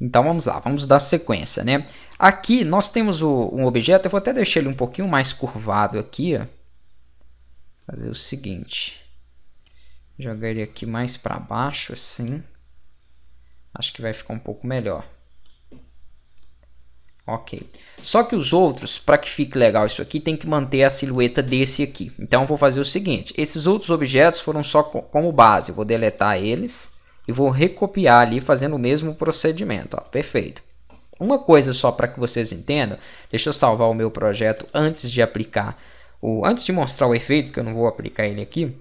Então vamos lá, vamos dar sequência, né? Aqui nós temos o, um objeto, eu vou até deixar ele um pouquinho mais curvado aqui, ó. Fazer o seguinte, jogar ele aqui mais para baixo, assim. Acho que vai ficar um pouco melhor. Ok. Só que os outros, para que fique legal isso aqui, tem que manter a silhueta desse aqui. Então eu vou fazer o seguinte, esses outros objetos foram só como base, eu vou deletar eles e vou recopiar ali fazendo o mesmo procedimento. Ó, perfeito. Uma coisa só para que vocês entendam, deixa eu salvar o meu projeto antes de aplicar, o, antes de mostrar o efeito, que eu não vou aplicar ele aqui.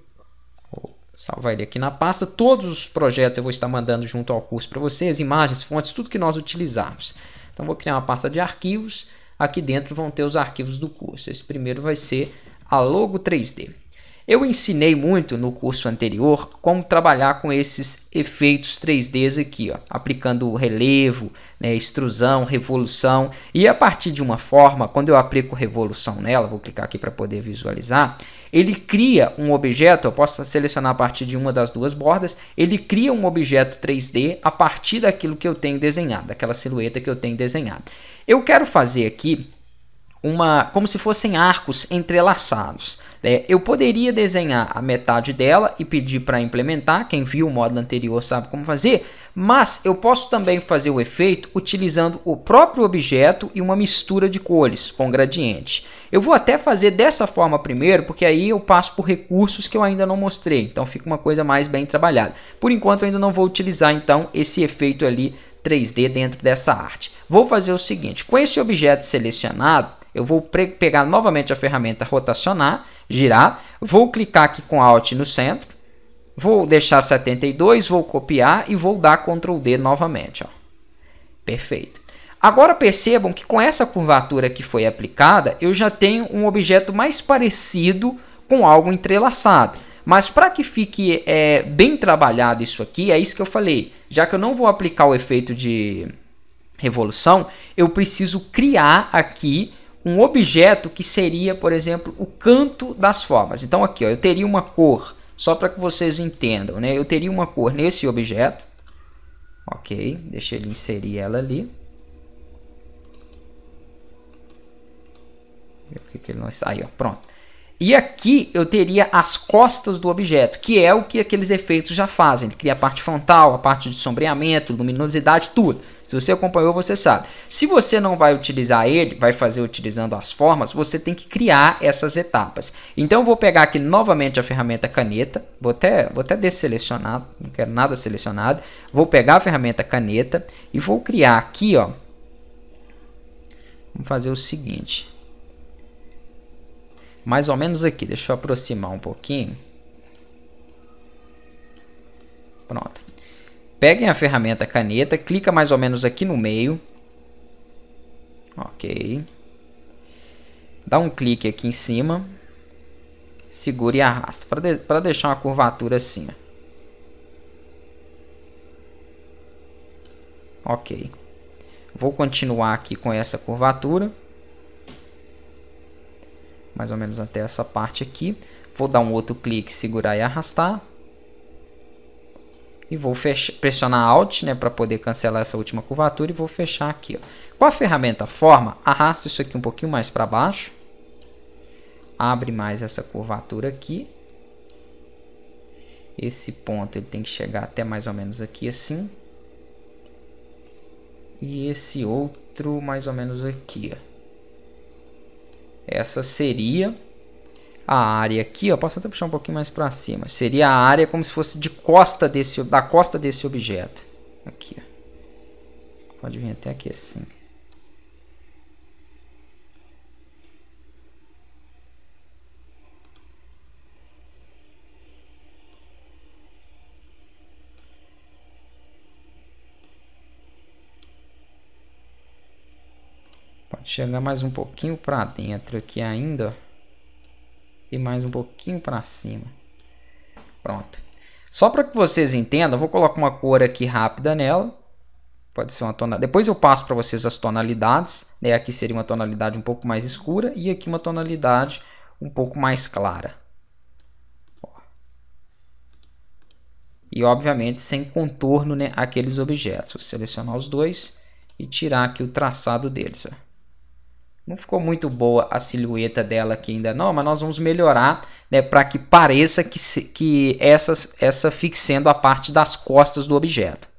Vou salvar ele aqui na pasta. Todos os projetos eu vou estar mandando junto ao curso para vocês, imagens, fontes, tudo que nós utilizarmos. Então vou criar uma pasta de arquivos, aqui dentro vão ter os arquivos do curso. Esse primeiro vai ser a logo 3D. Eu ensinei muito no curso anterior como trabalhar com esses efeitos 3 d aqui, ó, aplicando relevo, né, extrusão, revolução. E a partir de uma forma, quando eu aplico revolução nela, vou clicar aqui para poder visualizar, ele cria um objeto, eu posso selecionar a partir de uma das duas bordas, ele cria um objeto 3D a partir daquilo que eu tenho desenhado, daquela silhueta que eu tenho desenhado. Eu quero fazer aqui uma, como se fossem arcos entrelaçados. É, eu poderia desenhar a metade dela e pedir para implementar, quem viu o módulo anterior sabe como fazer, mas eu posso também fazer o efeito utilizando o próprio objeto e uma mistura de cores com gradiente. Eu vou até fazer dessa forma primeiro, porque aí eu passo por recursos que eu ainda não mostrei, então fica uma coisa mais bem trabalhada. Por enquanto eu ainda não vou utilizar então esse efeito ali 3D dentro dessa arte. Vou fazer o seguinte, com esse objeto selecionado, eu vou pegar novamente a ferramenta rotacionar, girar, vou clicar aqui com Alt no centro, vou deixar 72, vou copiar e vou dar Ctrl D novamente. Ó. Perfeito. Agora percebam que com essa curvatura que foi aplicada, eu já tenho um objeto mais parecido com algo entrelaçado. Mas para que fique é, bem trabalhado isso aqui, é isso que eu falei. Já que eu não vou aplicar o efeito de revolução, eu preciso criar aqui um objeto que seria, por exemplo, o canto das formas. Então aqui, ó, eu teria uma cor, só para que vocês entendam, né? Eu teria uma cor nesse objeto. OK, deixa ele inserir ela ali. Aí, ó, pronto. E aqui eu teria as costas do objeto, que é o que aqueles efeitos já fazem. Ele cria a parte frontal, a parte de sombreamento, luminosidade, tudo. Se você acompanhou, você sabe. Se você não vai utilizar ele, vai fazer utilizando as formas, você tem que criar essas etapas. Então vou pegar aqui novamente a ferramenta caneta, vou até, vou até desselecionar, não quero nada selecionado. Vou pegar a ferramenta caneta e vou criar aqui, ó. Vamos fazer o seguinte, mais ou menos aqui. Deixa eu aproximar um pouquinho. Pronto. Peguem a ferramenta caneta, clica mais ou menos aqui no meio. Ok. Dá um clique aqui em cima. Segura e arrasta. Para de deixar uma curvatura assim. Ok. Vou continuar aqui com essa curvatura mais ou menos até essa parte aqui. Vou dar um outro clique, segurar e arrastar. E vou pressionar Alt né, para poder cancelar essa última curvatura e vou fechar aqui. Ó. Com a ferramenta Forma, arrasta isso aqui um pouquinho mais para baixo. Abre mais essa curvatura aqui. Esse ponto ele tem que chegar até mais ou menos aqui assim. E esse outro mais ou menos aqui. Ó. Essa seria a área aqui, ó, posso até puxar um pouquinho mais para cima. Seria a área como se fosse de costa desse, da costa desse objeto. Aqui, ó. Pode vir até aqui assim. chegar mais um pouquinho para dentro aqui ainda e mais um pouquinho para cima. Pronto. Só para que vocês entendam, vou colocar uma cor aqui rápida nela. Pode ser uma tonalidade. Depois eu passo para vocês as tonalidades. Né? Aqui seria uma tonalidade um pouco mais escura e aqui uma tonalidade um pouco mais clara. E obviamente sem contorno né, aqueles objetos. Vou selecionar os dois e tirar aqui o traçado deles. Ó. Não ficou muito boa a silhueta dela aqui ainda não, mas nós vamos melhorar né, para que pareça que, se, que essa, essa fique sendo a parte das costas do objeto.